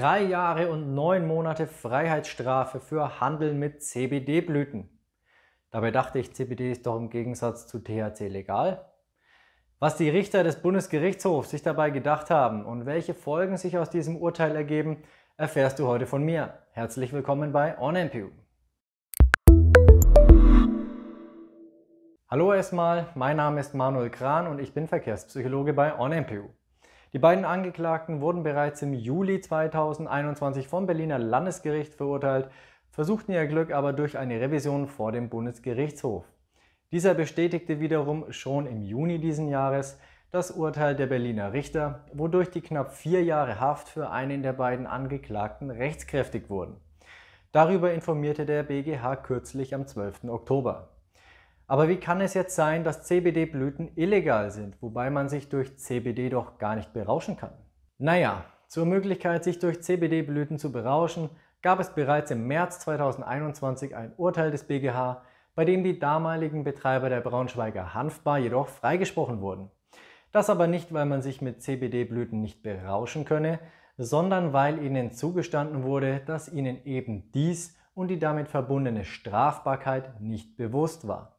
Drei Jahre und neun Monate Freiheitsstrafe für Handel mit CBD-Blüten. Dabei dachte ich, CBD ist doch im Gegensatz zu THC legal. Was die Richter des Bundesgerichtshofs sich dabei gedacht haben und welche Folgen sich aus diesem Urteil ergeben, erfährst du heute von mir. Herzlich willkommen bei OnMPU. Hallo erstmal, mein Name ist Manuel Kran und ich bin Verkehrspsychologe bei OnMPU. Die beiden Angeklagten wurden bereits im Juli 2021 vom Berliner Landesgericht verurteilt, versuchten ihr Glück aber durch eine Revision vor dem Bundesgerichtshof. Dieser bestätigte wiederum schon im Juni diesen Jahres das Urteil der Berliner Richter, wodurch die knapp vier Jahre Haft für einen der beiden Angeklagten rechtskräftig wurden. Darüber informierte der BGH kürzlich am 12. Oktober. Aber wie kann es jetzt sein, dass CBD-Blüten illegal sind, wobei man sich durch CBD doch gar nicht berauschen kann? Naja, zur Möglichkeit, sich durch CBD-Blüten zu berauschen, gab es bereits im März 2021 ein Urteil des BGH, bei dem die damaligen Betreiber der Braunschweiger Hanfbar jedoch freigesprochen wurden. Das aber nicht, weil man sich mit CBD-Blüten nicht berauschen könne, sondern weil ihnen zugestanden wurde, dass ihnen eben dies und die damit verbundene Strafbarkeit nicht bewusst war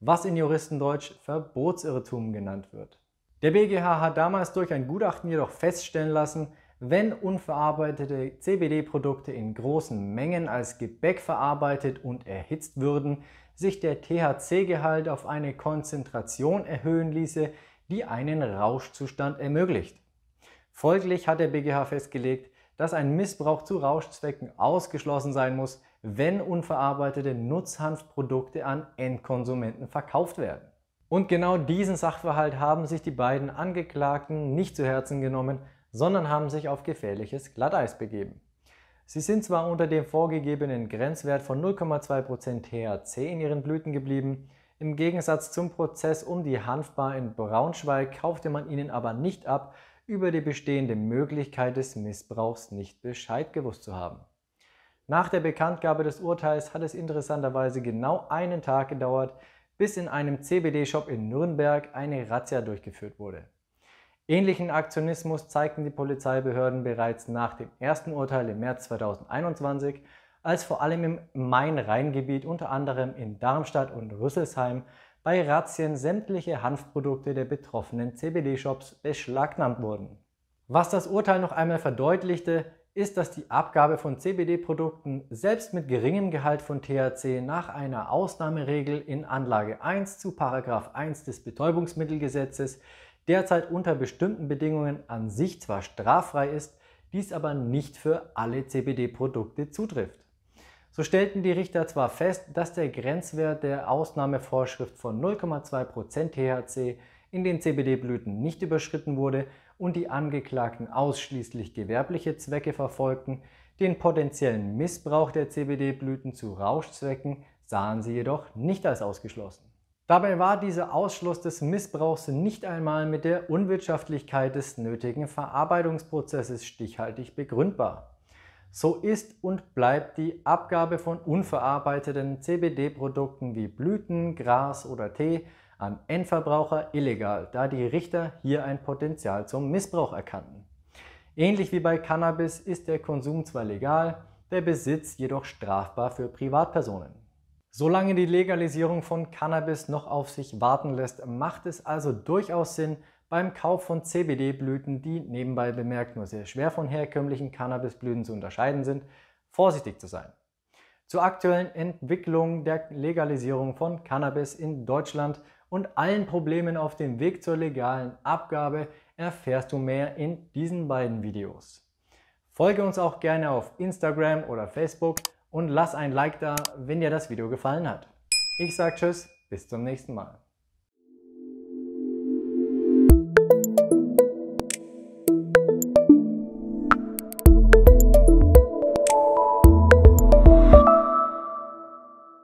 was in Juristendeutsch Verbotsirrtum genannt wird. Der BGH hat damals durch ein Gutachten jedoch feststellen lassen, wenn unverarbeitete CBD-Produkte in großen Mengen als Gebäck verarbeitet und erhitzt würden, sich der THC-Gehalt auf eine Konzentration erhöhen ließe, die einen Rauschzustand ermöglicht. Folglich hat der BGH festgelegt, dass ein Missbrauch zu Rauschzwecken ausgeschlossen sein muss, wenn unverarbeitete Nutzhanfprodukte an Endkonsumenten verkauft werden. Und genau diesen Sachverhalt haben sich die beiden Angeklagten nicht zu Herzen genommen, sondern haben sich auf gefährliches Glatteis begeben. Sie sind zwar unter dem vorgegebenen Grenzwert von 0,2% THC in ihren Blüten geblieben, im Gegensatz zum Prozess um die Hanfbar in Braunschweig kaufte man ihnen aber nicht ab, über die bestehende Möglichkeit des Missbrauchs nicht Bescheid gewusst zu haben. Nach der Bekanntgabe des Urteils hat es interessanterweise genau einen Tag gedauert, bis in einem CBD-Shop in Nürnberg eine Razzia durchgeführt wurde. Ähnlichen Aktionismus zeigten die Polizeibehörden bereits nach dem ersten Urteil im März 2021, als vor allem im Main-Rhein-Gebiet unter anderem in Darmstadt und Rüsselsheim bei Razzien sämtliche Hanfprodukte der betroffenen CBD-Shops beschlagnahmt wurden. Was das Urteil noch einmal verdeutlichte, ist, dass die Abgabe von CBD-Produkten selbst mit geringem Gehalt von THC nach einer Ausnahmeregel in Anlage 1 zu 1 des Betäubungsmittelgesetzes derzeit unter bestimmten Bedingungen an sich zwar straffrei ist, dies aber nicht für alle CBD-Produkte zutrifft. So stellten die Richter zwar fest, dass der Grenzwert der Ausnahmevorschrift von 0,2% THC in den CBD-Blüten nicht überschritten wurde und die Angeklagten ausschließlich gewerbliche Zwecke verfolgten, den potenziellen Missbrauch der CBD-Blüten zu Rauschzwecken sahen sie jedoch nicht als ausgeschlossen. Dabei war dieser Ausschluss des Missbrauchs nicht einmal mit der Unwirtschaftlichkeit des nötigen Verarbeitungsprozesses stichhaltig begründbar. So ist und bleibt die Abgabe von unverarbeiteten CBD-Produkten wie Blüten, Gras oder Tee am Endverbraucher illegal, da die Richter hier ein Potenzial zum Missbrauch erkannten. Ähnlich wie bei Cannabis ist der Konsum zwar legal, der Besitz jedoch strafbar für Privatpersonen. Solange die Legalisierung von Cannabis noch auf sich warten lässt, macht es also durchaus Sinn, beim Kauf von CBD-Blüten, die nebenbei bemerkt nur sehr schwer von herkömmlichen Cannabisblüten zu unterscheiden sind, vorsichtig zu sein. Zur aktuellen Entwicklung der Legalisierung von Cannabis in Deutschland und allen Problemen auf dem Weg zur legalen Abgabe erfährst du mehr in diesen beiden Videos. Folge uns auch gerne auf Instagram oder Facebook und lass ein Like da, wenn dir das Video gefallen hat. Ich sage Tschüss, bis zum nächsten Mal.